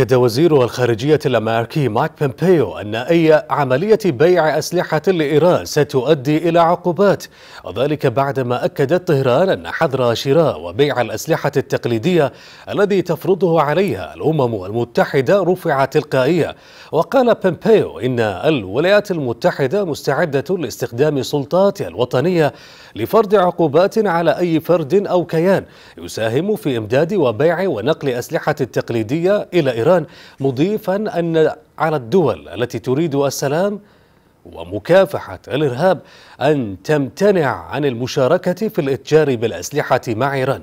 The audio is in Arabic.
أكد وزير الخارجية الأمريكي مايك بومبيو أن أي عملية بيع أسلحة لإيران ستؤدي إلى عقوبات وذلك بعدما أكدت طهران أن حظر شراء وبيع الأسلحة التقليدية الذي تفرضه عليها الأمم المتحدة رفع تلقائيا وقال بومبيو إن الولايات المتحدة مستعدة لاستخدام سلطاتها الوطنية لفرض عقوبات على أي فرد أو كيان يساهم في إمداد وبيع ونقل أسلحة التقليدية إلى إيران طهران مضيفا أن على الدول التي تريد السلام ومكافحة الإرهاب أن تمتنع عن المشاركة في الإتجار بالأسلحة مع إيران